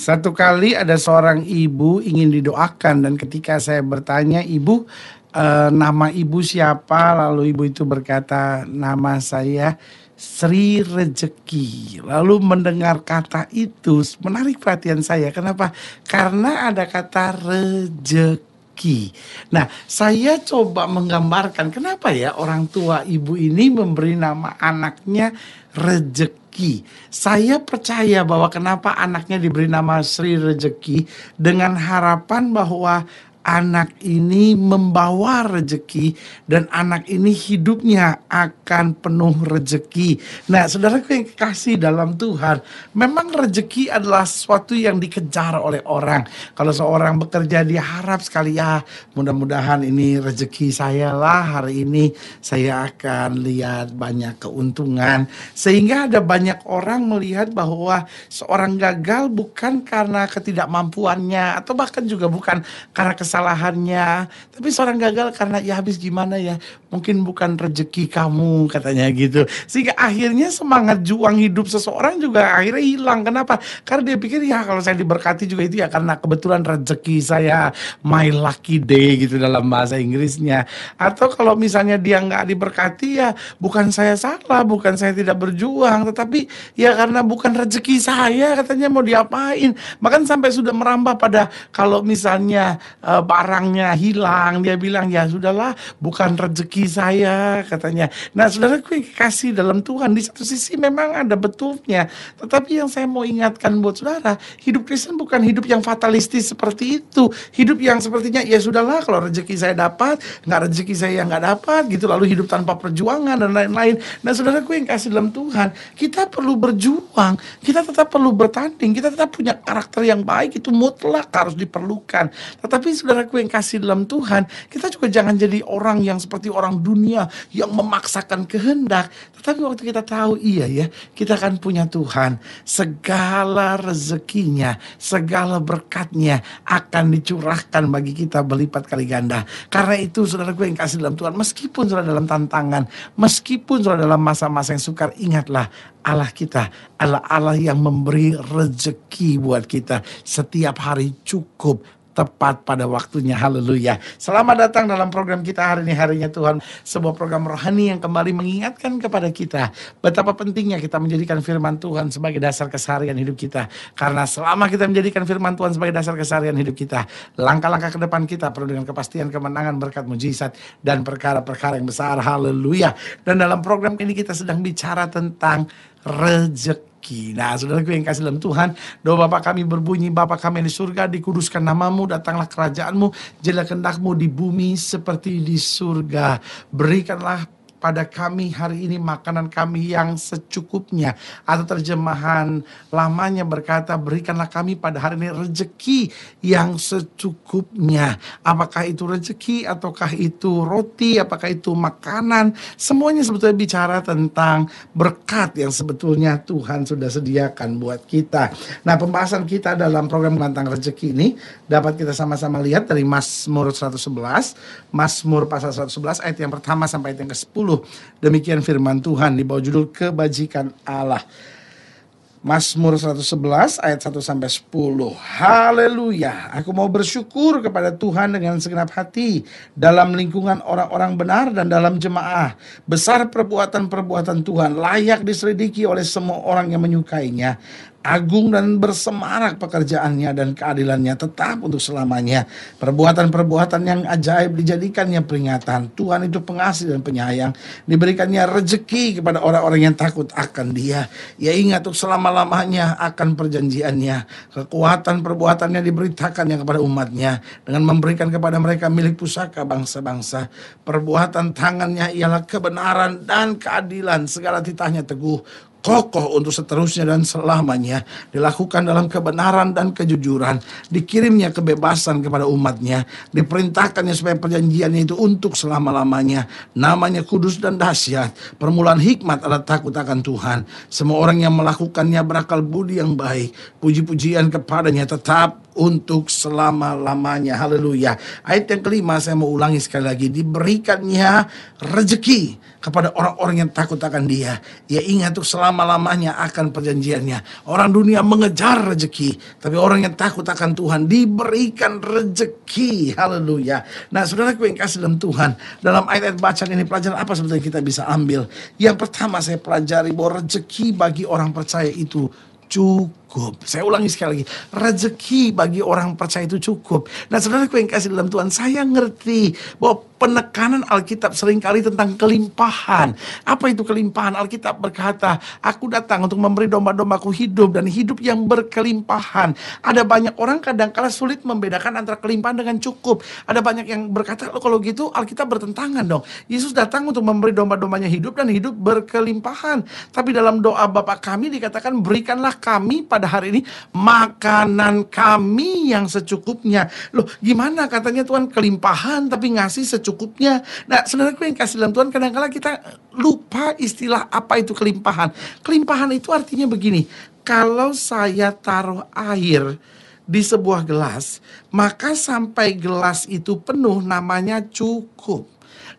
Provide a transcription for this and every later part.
satu kali ada seorang ibu ingin didoakan dan ketika saya bertanya, "Ibu, e, nama ibu siapa?" Lalu ibu itu berkata, "Nama saya Sri Rezeki Lalu mendengar kata itu menarik perhatian saya. Kenapa? Karena ada kata Rezeki Nah, saya coba menggambarkan kenapa ya orang tua ibu ini memberi nama anaknya rejeki Rezeki. Saya percaya bahwa kenapa anaknya diberi nama Sri Rezeki dengan harapan bahwa anak ini membawa rejeki dan anak ini hidupnya akan penuh rejeki. Nah, saudaraku yang kasih dalam Tuhan, memang rejeki adalah sesuatu yang dikejar oleh orang. Kalau seorang bekerja dia harap sekali ya, mudah-mudahan ini rejeki saya lah hari ini saya akan lihat banyak keuntungan. Sehingga ada banyak orang melihat bahwa seorang gagal bukan karena ketidakmampuannya atau bahkan juga bukan karena kesalahannya. Tapi seorang gagal karena ya habis gimana ya, mungkin bukan rezeki kamu katanya gitu. Sehingga akhirnya semangat juang hidup seseorang juga akhirnya hilang. Kenapa? Karena dia pikir ya kalau saya diberkati juga itu ya karena kebetulan rezeki saya my lucky day gitu dalam bahasa Inggrisnya. Atau kalau misalnya dia nggak diberkati ya bukan saya salah, bukan saya tidak berjuang, tetapi ya karena bukan rezeki saya katanya mau diapain. Bahkan sampai sudah merambah pada kalau misalnya uh, barangnya hilang. Dia bilang, ya sudahlah, bukan rezeki saya katanya. Nah saudara gue kasih dalam Tuhan, di satu sisi memang ada betulnya. Tetapi yang saya mau ingatkan buat saudara, hidup Kristen bukan hidup yang fatalistis seperti itu. Hidup yang sepertinya, ya sudahlah kalau rezeki saya dapat, nggak rezeki saya yang nggak dapat, gitu lalu hidup tanpa perjuangan dan lain-lain. Nah saudara gue yang kasih dalam Tuhan, kita perlu berjuang, kita tetap perlu bertanding, kita tetap punya karakter yang baik, itu mutlak harus diperlukan. Tetapi saudaraku yang kasih dalam Tuhan, kita juga jangan jadi orang yang seperti orang dunia yang memaksakan kehendak. Tetapi waktu kita tahu, iya ya, kita akan punya Tuhan. Segala rezekinya, segala berkatnya akan dicurahkan bagi kita berlipat kali ganda. Karena itu saudaraku yang kasih dalam Tuhan, meskipun saudara dalam tantangan, meskipun saudara dalam masa-masa yang sukar, ingatlah Allah kita adalah Allah yang memberi rezeki buat kita setiap hari cukup tepat pada waktunya. Haleluya. Selamat datang dalam program kita hari ini harinya Tuhan. Sebuah program rohani yang kembali mengingatkan kepada kita betapa pentingnya kita menjadikan firman Tuhan sebagai dasar keseharian hidup kita. Karena selama kita menjadikan firman Tuhan sebagai dasar keseharian hidup kita, langkah-langkah ke depan kita perlu dengan kepastian kemenangan berkat mujizat dan perkara-perkara yang besar. Haleluya. Dan dalam program ini kita sedang bicara tentang rezeki rezeki. Nah, saudaraku yang kasih dalam Tuhan, doa Bapak kami berbunyi, Bapak kami di surga, dikuduskan namamu, datanglah kerajaanmu, jadilah kendakmu di bumi seperti di surga. Berikanlah pada kami hari ini makanan kami yang secukupnya atau terjemahan lamanya berkata berikanlah kami pada hari ini rezeki yang secukupnya apakah itu rezeki ataukah itu roti apakah itu makanan semuanya sebetulnya bicara tentang berkat yang sebetulnya Tuhan sudah sediakan buat kita nah pembahasan kita dalam program tentang rezeki ini dapat kita sama-sama lihat dari Mazmur 111 Mazmur pasal 111 ayat yang pertama sampai ayat yang ke-10 Demikian firman Tuhan di bawah judul kebajikan Allah. Mazmur 111 ayat 1 sampai 10. Haleluya. Aku mau bersyukur kepada Tuhan dengan segenap hati dalam lingkungan orang-orang benar dan dalam jemaah. Besar perbuatan-perbuatan Tuhan layak diselidiki oleh semua orang yang menyukainya. Agung dan bersemarak pekerjaannya dan keadilannya tetap untuk selamanya. Perbuatan-perbuatan yang ajaib dijadikannya peringatan. Tuhan itu pengasih dan penyayang. Diberikannya rezeki kepada orang-orang yang takut akan dia. ya ingat untuk selama-lamanya akan perjanjiannya. Kekuatan perbuatannya diberitakannya kepada umatnya. Dengan memberikan kepada mereka milik pusaka bangsa-bangsa. Perbuatan tangannya ialah kebenaran dan keadilan. Segala titahnya teguh kokoh untuk seterusnya dan selamanya, dilakukan dalam kebenaran dan kejujuran, dikirimnya kebebasan kepada umatnya, diperintahkannya supaya perjanjiannya itu untuk selama-lamanya, namanya kudus dan dahsyat, permulaan hikmat adalah takut akan Tuhan, semua orang yang melakukannya berakal budi yang baik, puji-pujian kepadanya tetap untuk selama-lamanya. Haleluya. Ayat yang kelima saya mau ulangi sekali lagi. Diberikannya rezeki kepada orang-orang yang takut akan dia. Ia ingat untuk selama selama-lamanya akan perjanjiannya. Orang dunia mengejar rezeki, tapi orang yang takut akan Tuhan diberikan rezeki. Haleluya. Nah, saudara yang kasih dalam Tuhan, dalam ayat-ayat bacaan ini pelajaran apa sebenarnya kita bisa ambil? Yang pertama saya pelajari bahwa rezeki bagi orang percaya itu cukup cukup. Saya ulangi sekali lagi, rezeki bagi orang percaya itu cukup. Nah sebenarnya aku yang kasih dalam Tuhan, saya ngerti bahwa penekanan Alkitab seringkali tentang kelimpahan. Apa itu kelimpahan? Alkitab berkata, aku datang untuk memberi domba-dombaku hidup dan hidup yang berkelimpahan. Ada banyak orang kadang kala sulit membedakan antara kelimpahan dengan cukup. Ada banyak yang berkata, kalau gitu Alkitab bertentangan dong. Yesus datang untuk memberi domba-dombanya hidup dan hidup berkelimpahan. Tapi dalam doa Bapak kami dikatakan, berikanlah kami pada pada hari ini makanan kami yang secukupnya. Loh, gimana katanya Tuhan kelimpahan tapi ngasih secukupnya. Nah, sebenarnya yang kasih dalam Tuhan kadang-kala kita lupa istilah apa itu kelimpahan. Kelimpahan itu artinya begini, kalau saya taruh air di sebuah gelas, maka sampai gelas itu penuh namanya cukup.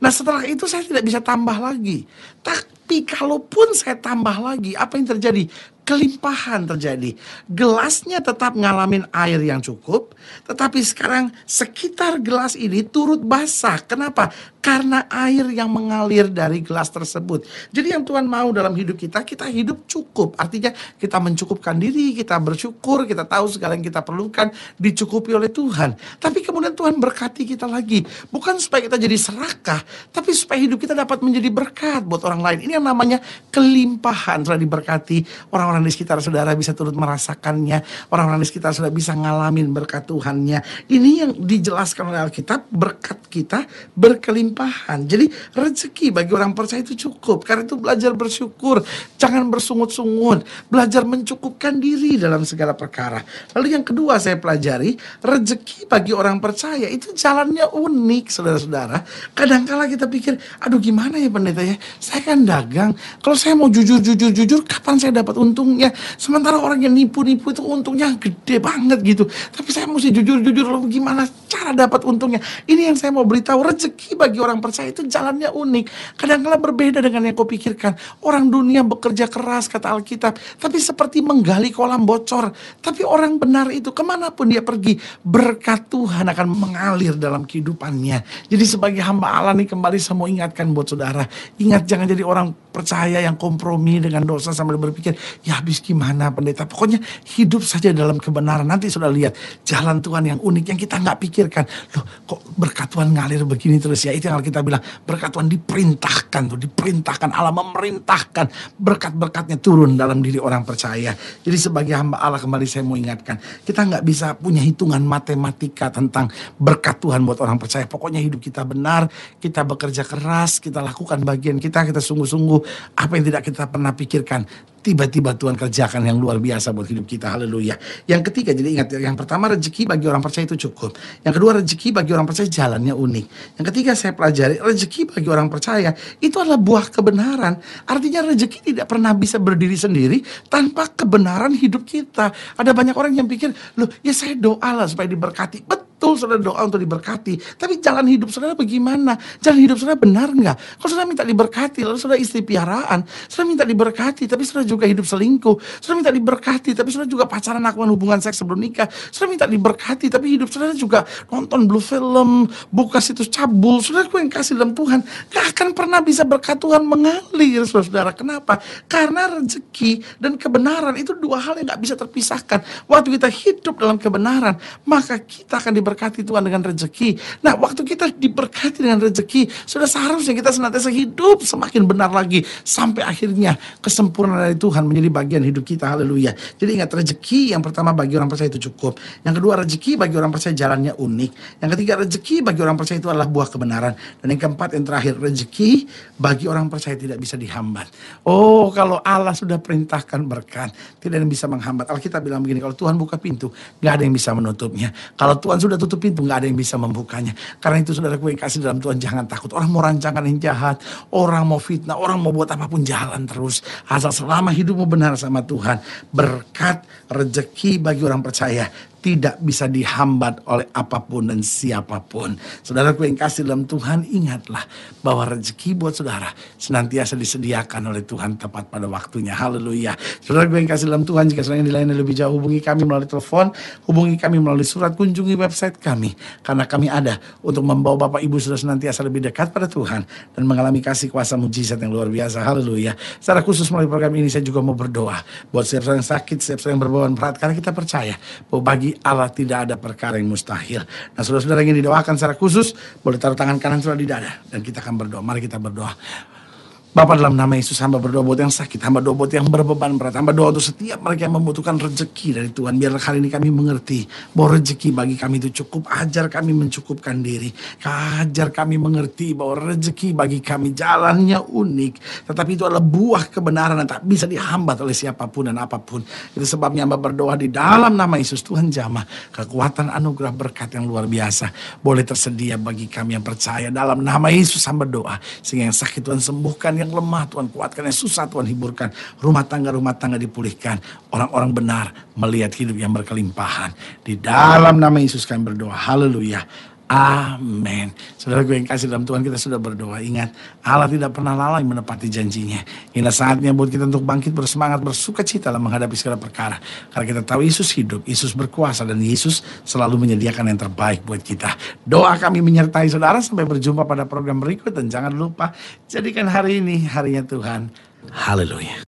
Nah setelah itu saya tidak bisa tambah lagi. Tapi kalaupun saya tambah lagi, apa yang terjadi? kelimpahan terjadi. Gelasnya tetap ngalamin air yang cukup, tetapi sekarang sekitar gelas ini turut basah. Kenapa? karena air yang mengalir dari gelas tersebut. Jadi yang Tuhan mau dalam hidup kita, kita hidup cukup. Artinya kita mencukupkan diri, kita bersyukur, kita tahu segala yang kita perlukan dicukupi oleh Tuhan. Tapi kemudian Tuhan berkati kita lagi. Bukan supaya kita jadi serakah, tapi supaya hidup kita dapat menjadi berkat buat orang lain. Ini yang namanya kelimpahan setelah diberkati. Orang-orang di sekitar saudara bisa turut merasakannya. Orang-orang di sekitar saudara bisa ngalamin berkat Tuhannya. Ini yang dijelaskan oleh Alkitab, berkat kita berkelimpahan kelimpahan. Jadi rezeki bagi orang percaya itu cukup. Karena itu belajar bersyukur, jangan bersungut-sungut, belajar mencukupkan diri dalam segala perkara. Lalu yang kedua saya pelajari, rezeki bagi orang percaya itu jalannya unik, saudara-saudara. Kadangkala kita pikir, aduh gimana ya pendeta ya, saya kan dagang. Kalau saya mau jujur-jujur-jujur, kapan saya dapat untungnya? Sementara orang yang nipu-nipu itu untungnya gede banget gitu. Tapi saya mesti jujur-jujur, loh gimana cara dapat untungnya? Ini yang saya mau beritahu, rezeki bagi bagi orang percaya itu jalannya unik. kadang-kala berbeda dengan yang kau pikirkan. Orang dunia bekerja keras kata Alkitab, tapi seperti menggali kolam bocor. Tapi orang benar itu kemanapun dia pergi, berkat Tuhan akan mengalir dalam kehidupannya. Jadi sebagai hamba Allah nih kembali saya ingatkan buat saudara, ingat jangan jadi orang percaya yang kompromi dengan dosa sambil berpikir, ya habis gimana pendeta. Pokoknya hidup saja dalam kebenaran. Nanti sudah lihat jalan Tuhan yang unik yang kita nggak pikirkan. Loh kok berkat Tuhan ngalir begini terus ya itu yang kita bilang berkat Tuhan diperintahkan tuh, diperintahkan Allah memerintahkan berkat-berkatnya turun dalam diri orang percaya. Jadi sebagai hamba Allah kembali saya mau ingatkan, kita nggak bisa punya hitungan matematika tentang berkat Tuhan buat orang percaya. Pokoknya hidup kita benar, kita bekerja keras, kita lakukan bagian kita, kita sungguh-sungguh apa yang tidak kita pernah pikirkan tiba-tiba Tuhan kerjakan yang luar biasa buat hidup kita. Haleluya. Yang ketiga, jadi ingat yang pertama rezeki bagi orang percaya itu cukup. Yang kedua rezeki bagi orang percaya jalannya unik. Yang ketiga saya pelajari, rezeki bagi orang percaya itu adalah buah kebenaran. Artinya rezeki tidak pernah bisa berdiri sendiri tanpa kebenaran hidup kita. Ada banyak orang yang pikir, loh ya saya doa lah supaya diberkati. Betul betul saudara doa untuk diberkati. Tapi jalan hidup saudara bagaimana? Jalan hidup saudara benar nggak? Kalau saudara minta diberkati, lalu saudara istri piaraan, saudara minta diberkati, tapi saudara juga hidup selingkuh. Saudara minta diberkati, tapi saudara juga pacaran akuan hubungan seks sebelum nikah. Saudara minta diberkati, tapi hidup saudara juga nonton blue film, buka situs cabul. Saudara yang kasih dalam Tuhan, gak akan pernah bisa berkat Tuhan mengalir, saudara-saudara. Kenapa? Karena rezeki dan kebenaran itu dua hal yang gak bisa terpisahkan. Waktu kita hidup dalam kebenaran, maka kita akan diberkati diberkati Tuhan dengan rezeki. Nah, waktu kita diberkati dengan rezeki, sudah seharusnya kita senantiasa hidup semakin benar lagi sampai akhirnya kesempurnaan dari Tuhan menjadi bagian hidup kita. Haleluya. Jadi ingat rezeki yang pertama bagi orang percaya itu cukup. Yang kedua rezeki bagi orang percaya jalannya unik. Yang ketiga rezeki bagi orang percaya itu adalah buah kebenaran. Dan yang keempat yang terakhir rezeki bagi orang percaya tidak bisa dihambat. Oh, kalau Allah sudah perintahkan berkat, tidak ada yang bisa menghambat. Alkitab bilang begini, kalau Tuhan buka pintu, nggak ada yang bisa menutupnya. Kalau Tuhan sudah tutup pintu, nggak ada yang bisa membukanya. Karena itu saudara gue kasih dalam Tuhan jangan takut. Orang mau rancangan yang jahat, orang mau fitnah, orang mau buat apapun jalan terus. Asal selama hidupmu benar sama Tuhan, berkat rezeki bagi orang percaya tidak bisa dihambat oleh apapun dan siapapun. saudara. Saudaraku yang kasih dalam Tuhan, ingatlah bahwa rezeki buat saudara senantiasa disediakan oleh Tuhan tepat pada waktunya. Haleluya. Saudaraku yang kasih dalam Tuhan, jika saudara yang dilayani lebih jauh, hubungi kami melalui telepon, hubungi kami melalui surat, kunjungi website kami. Karena kami ada untuk membawa Bapak Ibu saudara senantiasa lebih dekat pada Tuhan dan mengalami kasih kuasa mujizat yang luar biasa. Haleluya. Secara khusus melalui program ini saya juga mau berdoa buat siapa yang sakit, siapa yang berbeban berat karena kita percaya bahwa bagi Allah tidak ada perkara yang mustahil. Nah saudara-saudara yang didoakan secara khusus, boleh taruh tangan kanan saudara di dada. Dan kita akan berdoa. Mari kita berdoa. Bapak dalam nama Yesus hamba berdoa buat yang sakit, hamba doa buat yang berbeban berat, hamba doa untuk setiap mereka yang membutuhkan rezeki dari Tuhan. Biar kali ini kami mengerti bahwa rezeki bagi kami itu cukup, ajar kami mencukupkan diri. Ajar kami mengerti bahwa rezeki bagi kami jalannya unik, tetapi itu adalah buah kebenaran yang tak bisa dihambat oleh siapapun dan apapun. Itu sebabnya hamba berdoa di dalam nama Yesus Tuhan jamah kekuatan anugerah berkat yang luar biasa boleh tersedia bagi kami yang percaya dalam nama Yesus hamba doa sehingga yang sakit Tuhan sembuhkan yang lemah Tuhan kuatkan, yang susah Tuhan hiburkan. Rumah tangga-rumah tangga dipulihkan. Orang-orang benar melihat hidup yang berkelimpahan. Di dalam nama Yesus kami berdoa. Haleluya. Amin. Saudara gue yang kasih dalam Tuhan kita sudah berdoa. Ingat, Allah tidak pernah lalai menepati janjinya. Inilah saatnya buat kita untuk bangkit bersemangat, bersuka cita dalam menghadapi segala perkara. Karena kita tahu Yesus hidup, Yesus berkuasa, dan Yesus selalu menyediakan yang terbaik buat kita. Doa kami menyertai saudara sampai berjumpa pada program berikut. Dan jangan lupa, jadikan hari ini harinya Tuhan. Haleluya.